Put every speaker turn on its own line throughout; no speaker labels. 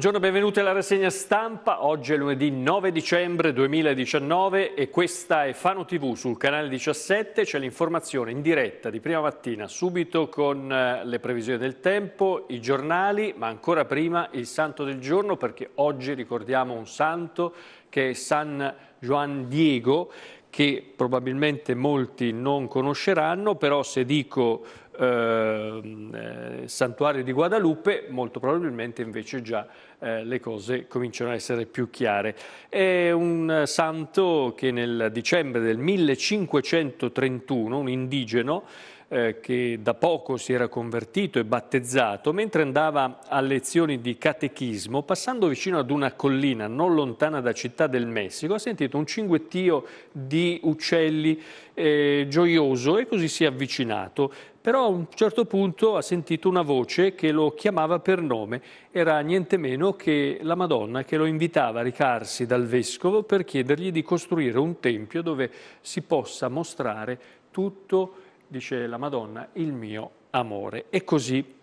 Buongiorno, benvenuti alla rassegna stampa. Oggi è lunedì 9 dicembre 2019 e questa è Fano TV sul canale 17. C'è l'informazione in diretta di prima mattina, subito con eh, le previsioni del tempo, i giornali, ma ancora prima il santo del giorno perché oggi ricordiamo un santo che è San Juan Diego che probabilmente molti non conosceranno, però se dico ehm, eh, santuario di Guadalupe, molto probabilmente invece già eh, le cose cominciano a essere più chiare. È un santo che nel dicembre del 1531, un indigeno, eh, che da poco si era convertito e battezzato, mentre andava a lezioni di catechismo, passando vicino ad una collina non lontana da Città del Messico, ha sentito un cinguettio di uccelli eh, gioioso e così si è avvicinato. Però a un certo punto ha sentito una voce che lo chiamava per nome, era niente meno che la Madonna che lo invitava a ricarsi dal vescovo per chiedergli di costruire un tempio dove si possa mostrare tutto il dice la Madonna, il mio amore. E così,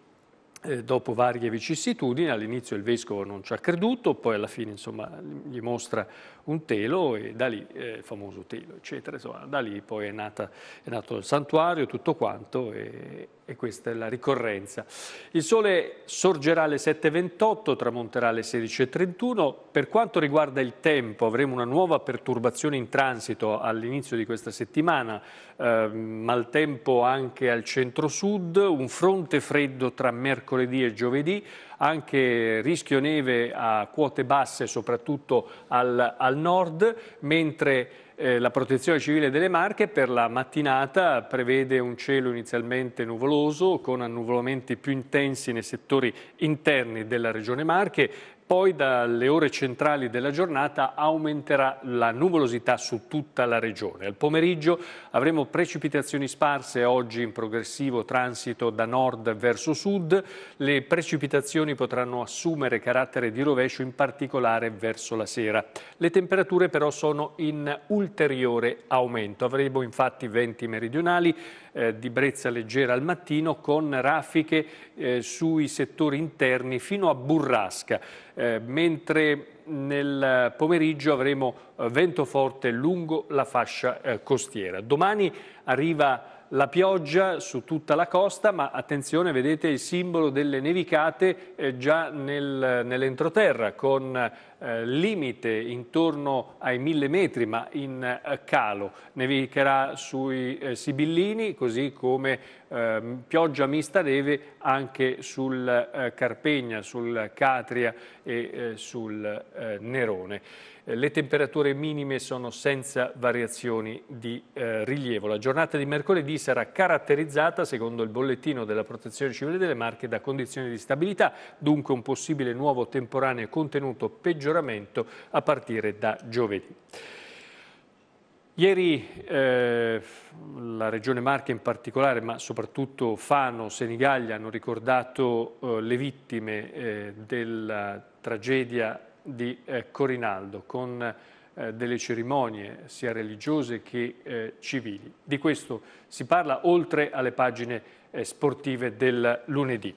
eh, dopo varie vicissitudini, all'inizio il vescovo non ci ha creduto, poi alla fine insomma, gli mostra un telo e da lì, eh, il famoso telo, eccetera, insomma, da lì poi è, nata, è nato il santuario, tutto quanto. E, e questa è la ricorrenza. Il sole sorgerà alle 7.28, tramonterà alle 16.31. Per quanto riguarda il tempo, avremo una nuova perturbazione in transito all'inizio di questa settimana, eh, maltempo anche al centro-sud, un fronte freddo tra mercoledì e giovedì, anche rischio neve a quote basse soprattutto al, al nord, mentre eh, la protezione civile delle Marche per la mattinata prevede un cielo inizialmente nuvoloso con annuvolamenti più intensi nei settori interni della regione Marche, poi dalle ore centrali della giornata aumenterà la nuvolosità su tutta la regione. Al pomeriggio avremo precipitazioni sparse oggi in progressivo transito da nord verso sud. Le precipitazioni potranno assumere carattere di rovescio in particolare verso la sera. Le temperature però sono in ulteriore aumento. Avremo infatti venti meridionali eh, di brezza leggera al mattino con raffiche eh, sui settori interni fino a burrasca, eh, mentre nel pomeriggio avremo eh, vento forte lungo la fascia eh, costiera. Domani arriva la pioggia su tutta la costa, ma attenzione, vedete il simbolo delle nevicate eh, già nel, nell'entroterra, con eh, limite intorno ai mille metri, ma in eh, calo. Nevicherà sui eh, Sibillini, così come ehm, pioggia mista neve anche sul eh, Carpegna, sul Catria e eh, sul Nerone. Eh, le temperature minime sono senza variazioni di eh, rilievo. La giornata di mercoledì sarà caratterizzata, secondo il bollettino della Protezione Civile delle Marche, da condizioni di stabilità, dunque un possibile nuovo temporaneo contenuto peggioramento a partire da giovedì. Ieri eh, la Regione Marche in particolare, ma soprattutto Fano, Senigallia, hanno ricordato eh, le vittime eh, della tragedia di eh, Corinaldo con eh, delle cerimonie sia religiose che eh, civili. Di questo si parla oltre alle pagine eh, sportive del lunedì.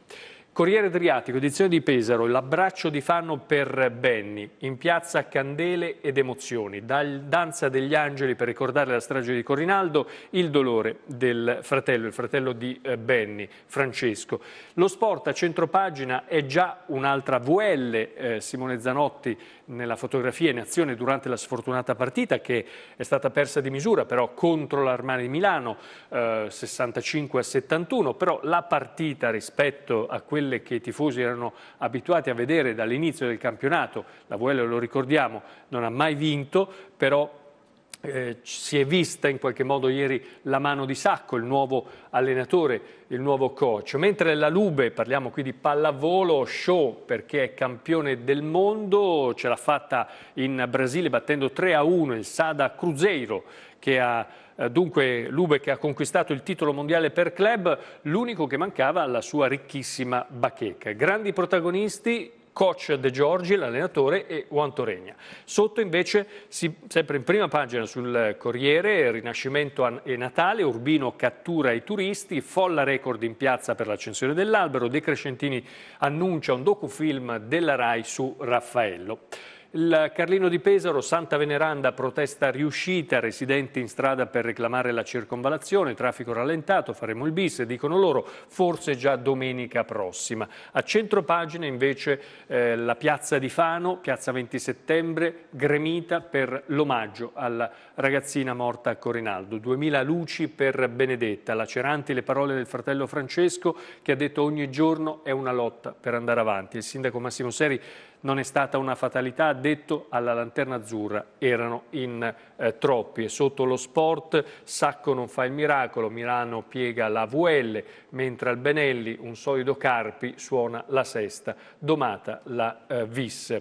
Corriere Adriatico, edizione di Pesaro, l'abbraccio di Fanno per Benny, in piazza Candele ed emozioni, dal Danza degli Angeli per ricordare la strage di Corinaldo, il dolore del fratello, il fratello di eh, Benny, Francesco. Lo sport a centropagina è già un'altra VL, eh, Simone Zanotti nella fotografia in azione durante la sfortunata partita che è stata persa di misura però contro di Milano, eh, 65 a 71, però la partita rispetto a quella quelle che i tifosi erano abituati a vedere dall'inizio del campionato. La VL, lo ricordiamo, non ha mai vinto, però eh, si è vista in qualche modo ieri la mano di Sacco, il nuovo allenatore, il nuovo coach. Mentre la Lube, parliamo qui di pallavolo, show perché è campione del mondo, ce l'ha fatta in Brasile battendo 3 a 1 il Sada Cruzeiro che ha eh, dunque Lube che ha conquistato il titolo mondiale per club, l'unico che mancava alla sua ricchissima bacheca. Grandi protagonisti coach De Giorgi, l'allenatore e Juan Toregna. Sotto invece, sempre in prima pagina sul Corriere, Rinascimento e Natale, Urbino cattura i turisti, folla record in piazza per l'accensione dell'albero, De Crescentini annuncia un docufilm della RAI su Raffaello. Il Carlino di Pesaro, Santa Veneranda, protesta riuscita, residenti in strada per reclamare la circonvalazione, traffico rallentato, faremo il bis, dicono loro, forse già domenica prossima. A centro pagina invece eh, la piazza di Fano, piazza 20 settembre, gremita per l'omaggio alla ragazzina morta a Corinaldo. 2000 luci per Benedetta, laceranti le parole del fratello Francesco che ha detto ogni giorno è una lotta per andare avanti. Il sindaco Massimo Seri non è stata una fatalità, ha detto alla Lanterna Azzurra erano in eh, troppi e sotto lo sport Sacco non fa il miracolo, Milano piega la VL, mentre al Benelli un solido Carpi suona la sesta, domata la eh, vis.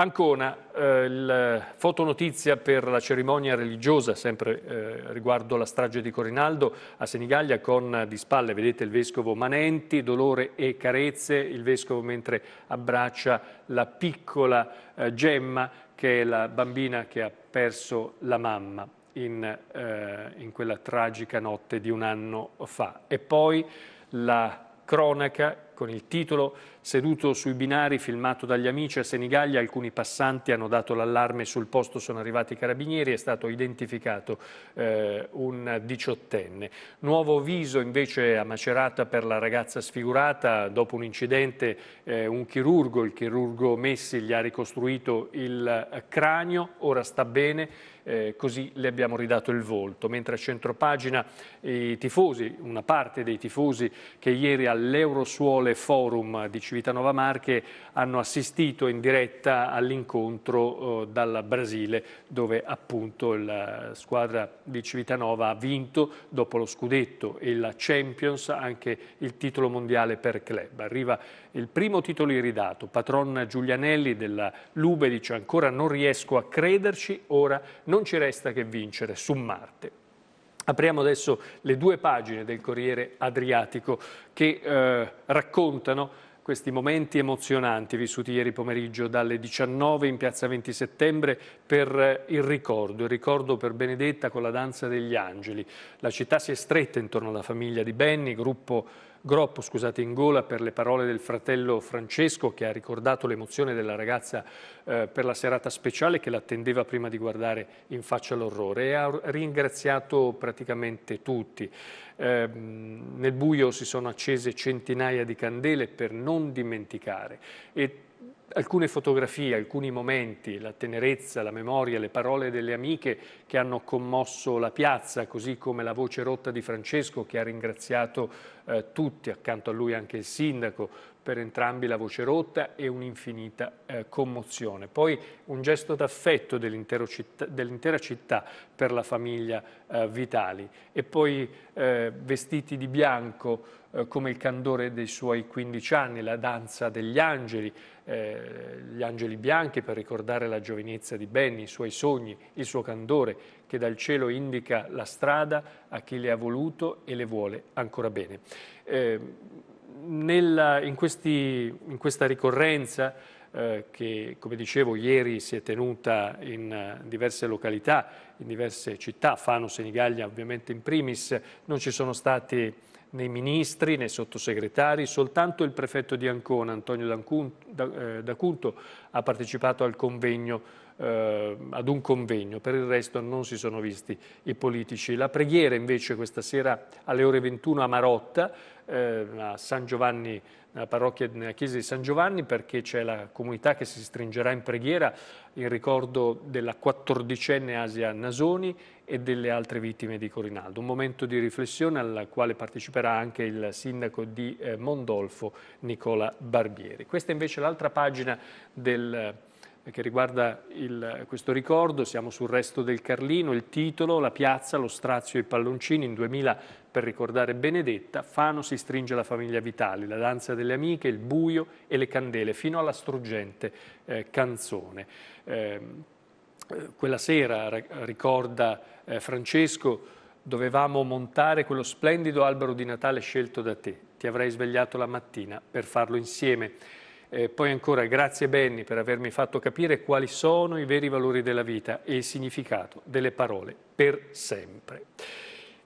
Ancona, eh, la fotonotizia per la cerimonia religiosa, sempre eh, riguardo alla strage di Corinaldo, a Senigallia con di spalle, vedete il vescovo Manenti, dolore e carezze, il vescovo mentre abbraccia la piccola eh, Gemma, che è la bambina che ha perso la mamma in, eh, in quella tragica notte di un anno fa. E poi la cronaca con il titolo Seduto sui binari, filmato dagli amici a Senigallia, alcuni passanti hanno dato l'allarme, sul posto sono arrivati i carabinieri, è stato identificato eh, un diciottenne. Nuovo viso invece a Macerata per la ragazza sfigurata, dopo un incidente eh, un chirurgo, il chirurgo Messi, gli ha ricostruito il cranio, ora sta bene, eh, così le abbiamo ridato il volto. Mentre a centropagina i tifosi, una parte dei tifosi che ieri all'Eurosuole Scuole Forum di Civitanova Marche hanno assistito in diretta all'incontro eh, dal Brasile dove appunto la squadra di Civitanova ha vinto dopo lo scudetto e la Champions anche il titolo mondiale per club. Arriva il primo titolo iridato, patron Giulianelli della Lube dice ancora non riesco a crederci, ora non ci resta che vincere su Marte. Apriamo adesso le due pagine del Corriere Adriatico che eh, raccontano questi momenti emozionanti vissuti ieri pomeriggio dalle 19 in piazza 20 settembre per eh, il ricordo, il ricordo per Benedetta con la danza degli angeli. La città si è stretta intorno alla famiglia di Benny, gruppo Groppo, scusate, in gola per le parole del fratello Francesco che ha ricordato l'emozione della ragazza eh, per la serata speciale che l'attendeva prima di guardare in faccia l'orrore e ha ringraziato praticamente tutti. Eh, nel buio si sono accese centinaia di candele per non dimenticare e alcune fotografie, alcuni momenti, la tenerezza, la memoria, le parole delle amiche che hanno commosso la piazza, così come la voce rotta di Francesco che ha ringraziato eh, tutti, accanto a lui anche il sindaco, per entrambi la voce rotta e un'infinita eh, commozione. Poi un gesto d'affetto dell'intera città, città, per la famiglia eh, Vitali e poi eh, vestiti di bianco eh, come il candore dei suoi 15 anni, la danza degli angeli, eh, gli angeli bianchi per ricordare la giovinezza di Benny, i suoi sogni, il suo candore che dal cielo indica la strada a chi le ha voluto e le vuole ancora bene eh, nella, in, questi, in, questa ricorrenza eh, che, come dicevo, ieri si è tenuta in diverse località, in diverse città, Fano, Senigallia ovviamente in primis, non ci sono stati né ministri né sottosegretari, soltanto il prefetto di Ancona, Antonio eh, D'Acunto, ha partecipato al convegno eh, ad un convegno, per il resto non si sono visti i politici. La preghiera invece questa sera alle ore 21 a Marotta, eh, a San Giovanni, nella parrocchia, nella chiesa di San Giovanni, perché c'è la comunità che si stringerà in preghiera in ricordo della quattordicenne Asia Nasoni e delle altre vittime di Corinaldo. Un momento di riflessione al quale parteciperà anche il sindaco di eh, Mondolfo, Nicola Barbieri. Questa è invece l'altra pagina del eh, che riguarda il, questo ricordo, siamo sul resto del Carlino, il titolo, la piazza, lo strazio e i palloncini in 2000 per ricordare Benedetta, Fano si stringe la famiglia Vitali, la danza delle amiche, il buio e le candele, fino alla struggente eh, canzone. Ehm, eh, quella sera, ricorda eh, Francesco, dovevamo montare quello splendido albero di Natale scelto da te. Ti avrei svegliato la mattina per farlo insieme. Eh, poi ancora grazie Benny per avermi fatto capire quali sono i veri valori della vita e il significato delle parole per sempre.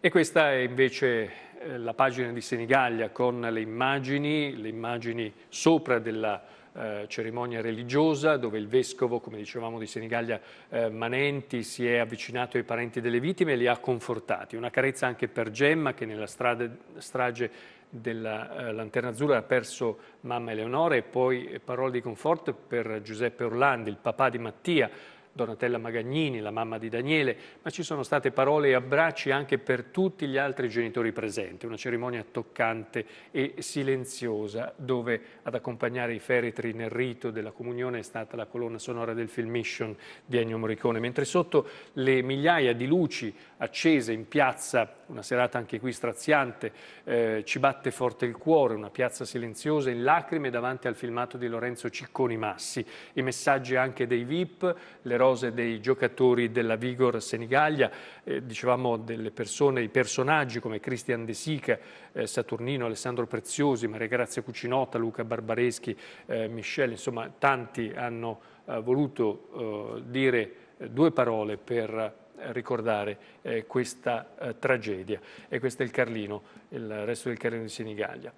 E questa è invece eh, la pagina di Senigallia con le immagini, le immagini sopra della eh, cerimonia religiosa dove il vescovo, come dicevamo di Senigallia eh, Manenti, si è avvicinato ai parenti delle vittime e li ha confortati. Una carezza anche per Gemma che nella strada, strage della eh, Lanterna Azzurra ha perso mamma Eleonora e poi eh, parole di conforto per Giuseppe Orlandi, il papà di Mattia, Donatella Magagnini, la mamma di Daniele, ma ci sono state parole e abbracci anche per tutti gli altri genitori presenti, una cerimonia toccante e silenziosa dove ad accompagnare i feretri nel rito della comunione è stata la colonna sonora del film Mission di Ennio Morricone, mentre sotto le migliaia di luci accese in piazza, una serata anche qui straziante, eh, ci batte forte il cuore, una piazza silenziosa in lacrime davanti al filmato di Lorenzo Cicconi Massi, i messaggi anche dei VIP, le rose dei giocatori della Vigor Senigallia, eh, dicevamo delle persone, i personaggi come Cristian De Sica, eh, Saturnino, Alessandro Preziosi, Maria Grazia Cucinotta, Luca Barbareschi, eh, Michele, insomma tanti hanno eh, voluto eh, dire eh, due parole per ricordare eh, questa eh, tragedia. E questo è il Carlino, il resto del Carlino di Senigallia.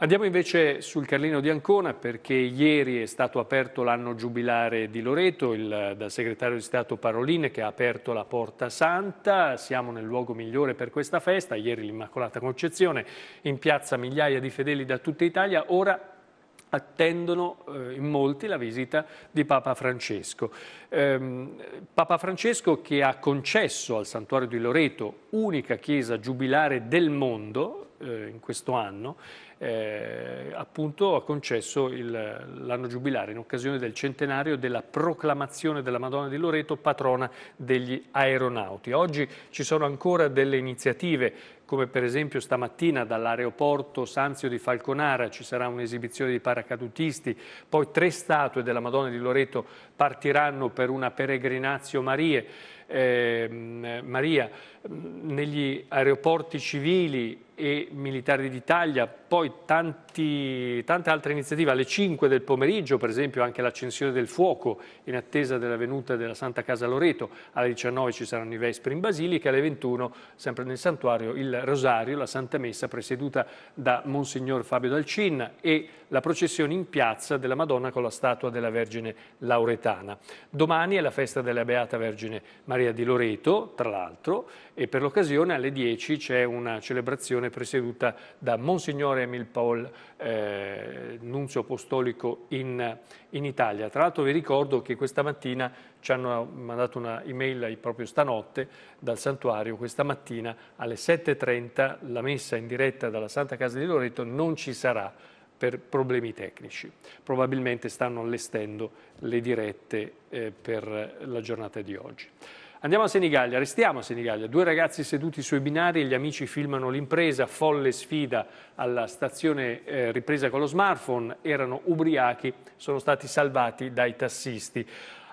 Andiamo invece sul Carlino di Ancona perché ieri è stato aperto l'anno giubilare di Loreto il, dal segretario di Stato Paroline che ha aperto la Porta Santa, siamo nel luogo migliore per questa festa, ieri l'Immacolata Concezione in piazza migliaia di fedeli da tutta Italia, ora attendono eh, in molti la visita di Papa Francesco. Ehm, Papa Francesco che ha concesso al santuario di Loreto, unica chiesa giubilare del mondo, eh, in questo anno, eh, appunto ha concesso l'anno giubilare in occasione del centenario della proclamazione della Madonna di Loreto patrona degli aeronauti. Oggi ci sono ancora delle iniziative come per esempio stamattina dall'aeroporto Sanzio di Falconara ci sarà un'esibizione di paracadutisti, poi tre statue della Madonna di Loreto partiranno per una peregrinazio Marie, eh, Maria. Negli aeroporti civili e militari d'Italia poi tanti, tante altre iniziative alle 5 del pomeriggio, per esempio anche l'accensione del fuoco in attesa della venuta della Santa Casa Loreto, alle 19 ci saranno i Vespri in Basilica, alle 21 sempre nel santuario il Rosario, la Santa Messa presieduta da Monsignor Fabio Dalcin e la processione in piazza della Madonna con la statua della Vergine Lauretana. Domani è la festa della Beata Vergine Maria di Loreto, tra l'altro, e per l'occasione alle 10 c'è una celebrazione presieduta da Monsignore Monsignore Emil Paul, eh, nunzio apostolico in, in Italia. Tra l'altro vi ricordo che questa mattina ci hanno mandato una email proprio stanotte dal santuario, questa mattina alle 7.30 la messa in diretta dalla Santa Casa di Loreto non ci sarà per problemi tecnici. Probabilmente stanno allestendo le dirette eh, per la giornata di oggi. Andiamo a Senigallia, restiamo a Senigallia. Due ragazzi seduti sui binari e gli amici filmano l'impresa, folle sfida alla stazione eh, ripresa con lo smartphone, erano ubriachi, sono stati salvati dai tassisti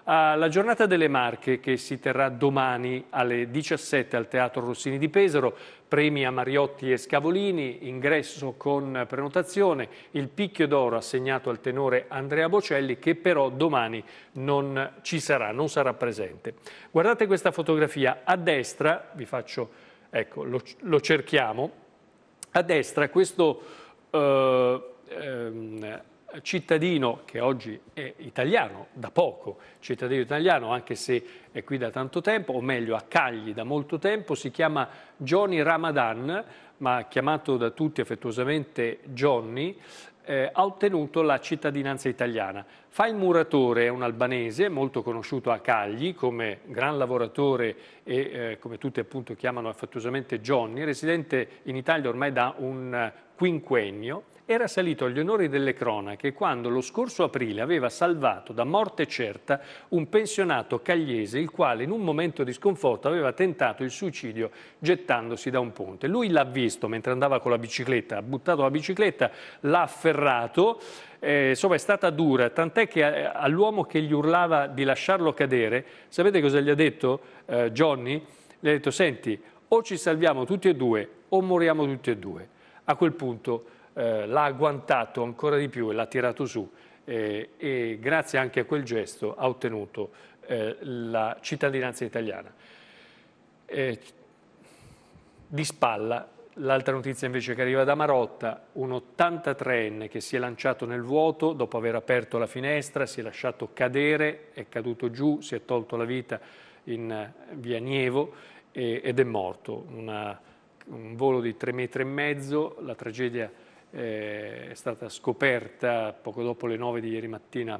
alla ah, giornata delle Marche che si terrà domani alle 17 al Teatro Rossini di Pesaro, premi a Mariotti e Scavolini, ingresso con prenotazione, il picchio d'oro assegnato al tenore Andrea Bocelli che però domani non ci sarà, non sarà presente. Guardate questa fotografia, a destra, vi faccio, ecco, lo, lo cerchiamo, a destra questo... Eh, ehm, cittadino che oggi è italiano da poco, cittadino italiano anche se è qui da tanto tempo, o meglio a Cagli da molto tempo, si chiama Johnny Ramadan, ma chiamato da tutti affettuosamente Johnny, eh, ha ottenuto la cittadinanza italiana. Fa il Muratore è un albanese molto conosciuto a Cagli come gran lavoratore e eh, come tutti appunto chiamano affattuosamente Johnny, residente in Italia ormai da un quinquennio, era salito agli onori delle cronache quando lo scorso aprile aveva salvato da morte certa un pensionato cagliese il quale in un momento di sconforto aveva tentato il suicidio gettandosi da un ponte. Lui l'ha visto mentre andava con la bicicletta, ha buttato la bicicletta, l'ha afferrato eh, insomma è stata dura, tant'è che eh, all'uomo che gli urlava di lasciarlo cadere, sapete cosa gli ha detto eh, Johnny? Gli ha detto, senti, o ci salviamo tutti e due o moriamo tutti e due. A quel punto eh, l'ha agguantato ancora di più e l'ha tirato su eh, e grazie anche a quel gesto ha ottenuto eh, la cittadinanza italiana. di spalla L'altra notizia invece che arriva da Marotta, un 83enne che si è lanciato nel vuoto dopo aver aperto la finestra, si è lasciato cadere, è caduto giù, si è tolto la vita in eh, via Nievo e, ed è morto. Una, un volo di tre metri e mezzo, la tragedia eh, è stata scoperta poco dopo le nove di ieri mattina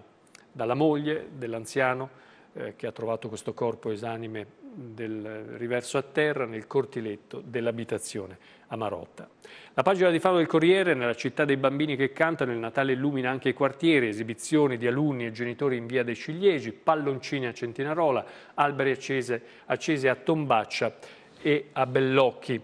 dalla moglie dell'anziano eh, che ha trovato questo corpo esanime del riverso a terra nel cortiletto dell'abitazione a Marotta. La pagina di Fano del Corriere, nella città dei bambini che cantano, il Natale illumina anche i quartieri, esibizioni di alunni e genitori in via dei Ciliegi, palloncini a Centinarola, alberi accesi a Tombaccia e a Bellocchi.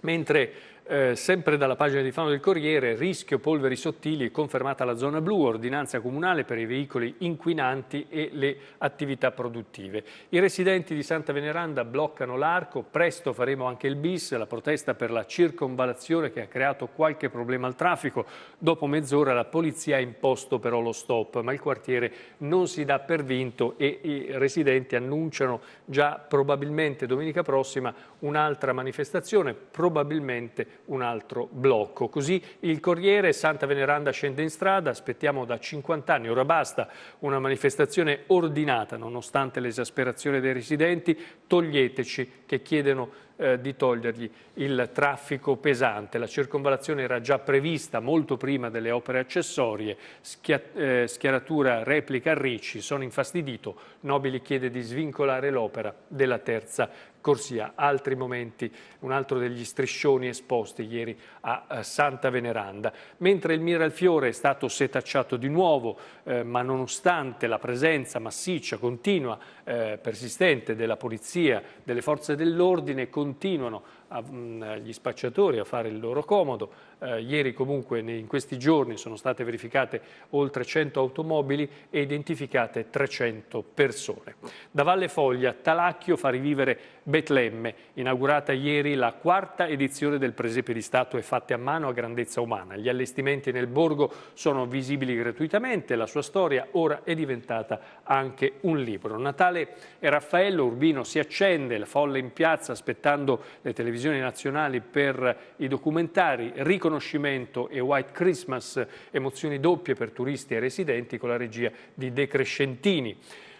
Mentre eh, sempre dalla pagina di Fano del Corriere, rischio polveri sottili, confermata la zona blu, ordinanza comunale per i veicoli inquinanti e le attività produttive. I residenti di Santa Veneranda bloccano l'arco, presto faremo anche il bis, la protesta per la circonvalazione che ha creato qualche problema al traffico. Dopo mezz'ora la polizia ha imposto però lo stop, ma il quartiere non si dà per vinto e i residenti annunciano già probabilmente domenica prossima un'altra manifestazione, probabilmente un altro blocco. Così il Corriere Santa Veneranda scende in strada, aspettiamo da 50 anni, ora basta, una manifestazione ordinata nonostante l'esasperazione dei residenti, toglieteci che chiedono eh, di togliergli il traffico pesante. La circonvalazione era già prevista molto prima delle opere accessorie, Schia eh, schiaratura replica a Ricci, sono infastidito, Nobili chiede di svincolare l'opera della terza corsia. Altri momenti, un altro degli striscioni esposti ieri a eh, Santa Veneranda. Mentre il Miralfiore è stato setacciato di nuovo, eh, ma nonostante la presenza massiccia, continua, eh, persistente della polizia, delle forze dell'ordine, continuano a, mh, mm, gli spacciatori a fare il loro comodo, eh, ieri comunque in questi giorni sono state verificate oltre 100 automobili e identificate 300 persone. Da Valle Foglia, Talacchio fa rivivere Betlemme, inaugurata ieri la quarta edizione del Presepe di Stato e fatte a mano a grandezza umana. Gli allestimenti nel borgo sono visibili gratuitamente, la sua storia ora è diventata anche un libro. Natale e Raffaello Urbino si accende, la folla in piazza aspettando le televisioni nazionali per i documentari, riconosciuti Riconoscimento e White Christmas, emozioni doppie per turisti e residenti con la regia di De Crescentini.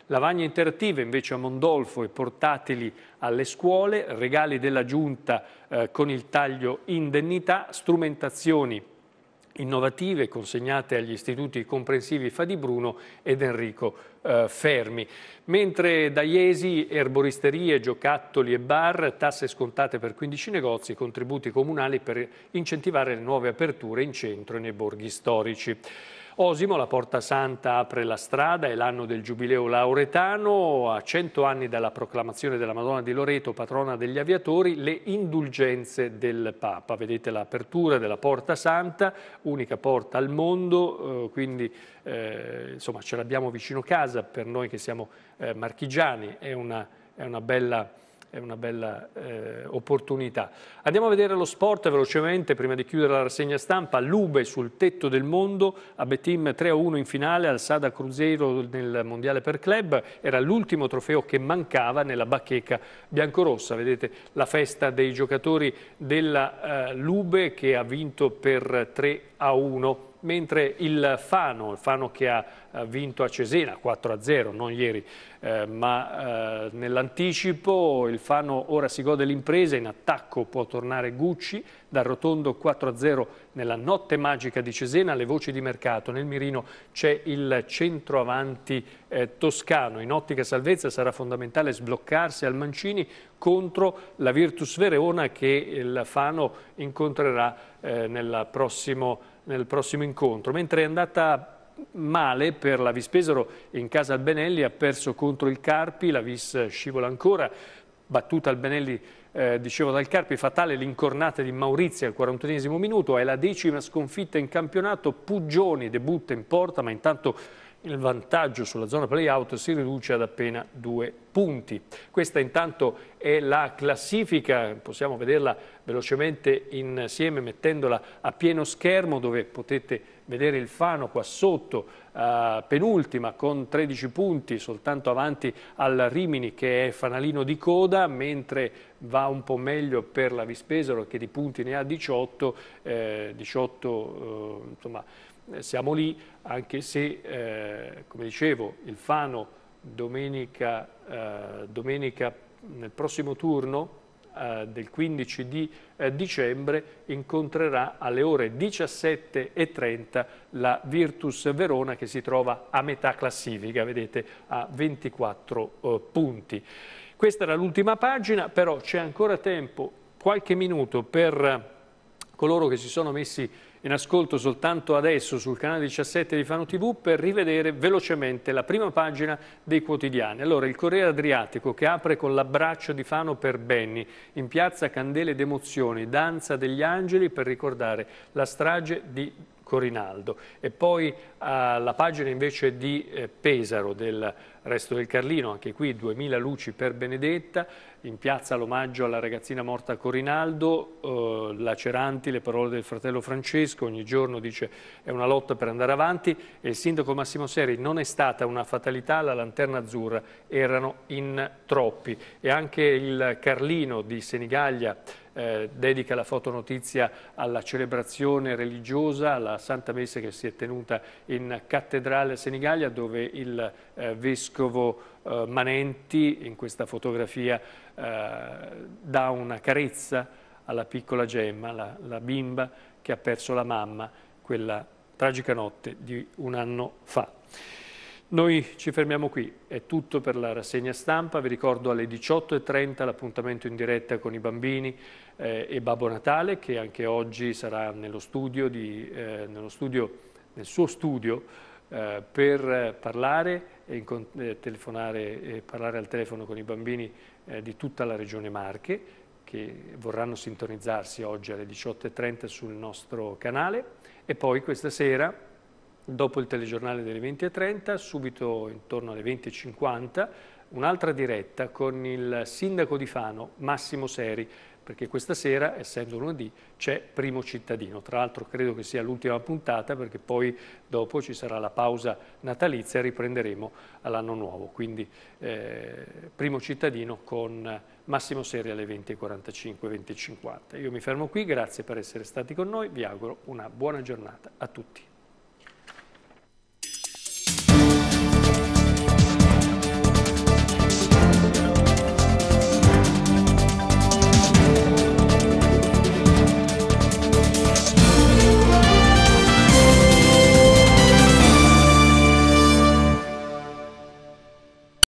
Lavagne interattive invece a Mondolfo e portatili alle scuole, regali della giunta eh, con il taglio indennità, strumentazioni innovative consegnate agli istituti comprensivi Fadi Bruno ed Enrico eh, Fermi. Mentre da Iesi, erboristerie, giocattoli e bar, tasse scontate per 15 negozi, contributi comunali per incentivare le nuove aperture in centro e nei borghi storici. Osimo, la Porta Santa apre la strada, è l'anno del Giubileo Lauretano, a cento anni dalla proclamazione della Madonna di Loreto, patrona degli aviatori, le indulgenze del Papa. Vedete l'apertura della Porta Santa, unica porta al mondo, eh, quindi eh, insomma ce l'abbiamo vicino casa, per noi che siamo eh, marchigiani, è una, è una bella è una bella eh, opportunità. Andiamo a vedere lo sport velocemente prima di chiudere la rassegna stampa. Lube sul tetto del mondo, Abetim 3-1 in finale al Sada Cruzeiro nel Mondiale per Club. Era l'ultimo trofeo che mancava nella bacheca biancorossa. Vedete la festa dei giocatori della eh, Lube che ha vinto per 3-1 mentre il Fano, il Fano che ha vinto a Cesena 4-0, non ieri, eh, ma eh, nell'anticipo il Fano ora si gode l'impresa, in attacco può tornare Gucci, dal rotondo 4-0 nella notte magica di Cesena, le voci di mercato, nel mirino c'è il centroavanti eh, toscano, in ottica salvezza sarà fondamentale sbloccarsi al Mancini contro la Virtus Verona che il Fano incontrerà eh, prossimo, nel prossimo incontro, mentre è andata male per la Vispesaro in casa Albenelli, ha perso contro il Carpi, la Vis scivola ancora, battuta Albenelli eh, dicevo dal Carpi, fatale l'incornata di Maurizio al 41 minuto, è la decima sconfitta in campionato, Puggioni debutta in porta ma intanto il vantaggio sulla zona playout si riduce ad appena due punti. Questa intanto è la classifica, possiamo vederla velocemente insieme mettendola a pieno schermo dove potete vedere vedere il Fano qua sotto, eh, penultima con 13 punti, soltanto avanti al Rimini che è fanalino di coda, mentre va un po' meglio per la Vispesaro che di punti ne ha 18, eh, 18 eh, insomma eh, siamo lì, anche se, eh, come dicevo, il Fano domenica, domenica nel prossimo turno eh, del 15 di eh, dicembre incontrerà alle ore 17.30 la Virtus Verona che si trova a metà classifica, vedete a 24 eh, punti. Questa era l'ultima pagina, però c'è ancora tempo, qualche minuto per coloro che si sono messi in ascolto soltanto adesso sul canale 17 di Fano TV per rivedere velocemente la prima pagina dei quotidiani. Allora, il Corriere Adriatico che apre con l'abbraccio di Fano per Benni, in piazza Candele d'Emozioni, danza degli angeli per ricordare la strage di Corinaldo. E poi alla eh, pagina invece di eh, Pesaro del Resto del Carlino, anche qui 2000 luci per Benedetta, in piazza l'omaggio alla ragazzina morta Corinaldo, eh, laceranti le parole del fratello Francesco, ogni giorno dice è una lotta per andare avanti e il sindaco Massimo Seri non è stata una fatalità, la lanterna azzurra erano in troppi e anche il Carlino di Senigallia eh, dedica la fotonotizia alla celebrazione religiosa, alla Santa Messa che si è tenuta in Cattedrale Senigallia dove il eh, Vescovo eh, Manenti in questa fotografia eh, dà una carezza alla piccola Gemma, la, la bimba che ha perso la mamma quella tragica notte di un anno fa. Noi ci fermiamo qui, è tutto per la rassegna stampa, vi ricordo alle 18.30 l'appuntamento in diretta con i bambini eh, e Babbo Natale che anche oggi sarà nello studio, di, eh, nello studio nel suo studio eh, per parlare e, eh, e eh, parlare al telefono con i bambini eh, di tutta la regione Marche che vorranno sintonizzarsi oggi alle 18.30 sul nostro canale e poi questa sera Dopo il telegiornale delle 20.30, subito intorno alle 20.50, un'altra diretta con il sindaco di Fano, Massimo Seri, perché questa sera, essendo lunedì, c'è Primo Cittadino. Tra l'altro credo che sia l'ultima puntata perché poi dopo ci sarà la pausa natalizia e riprenderemo all'anno nuovo. Quindi eh, Primo Cittadino con Massimo Seri alle 20.45, 20.50. Io mi fermo qui, grazie per essere stati con noi, vi auguro una buona giornata a tutti.